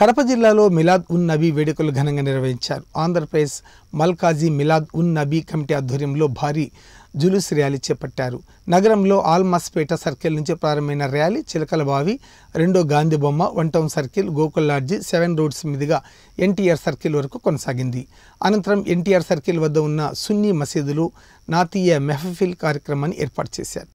కడప జిల్లాలో మిలాద్ ఉన్ నబీ వేడుకలు ఘనంగా నిర్వహించారు ఆంధ్రప్రదేశ్ మల్కాజీ మిలాద్ ఉన్ నబీ కమిటీ ఆధ్వర్యంలో భారీ జులుసు ర్యాలీ చేపట్టారు నగరంలో ఆల్మాస్పేట సర్కిల్ నుంచి ప్రారంభమైన ర్యాలీ చిలకలబావి రెండో గాంధీ బొమ్మ వన్ టౌన్ సర్కిల్ గోకుల్ లాడ్జీ సెవెన్ రోడ్స్ మీదుగా ఎన్టీఆర్ సర్కిల్ వరకు కొనసాగింది అనంతరం ఎన్టీఆర్ సర్కిల్ వద్ద ఉన్న సున్నీ మసీదులు నాతీయ మెహఫిల్ కార్యక్రమాన్ని ఏర్పాటు చేశారు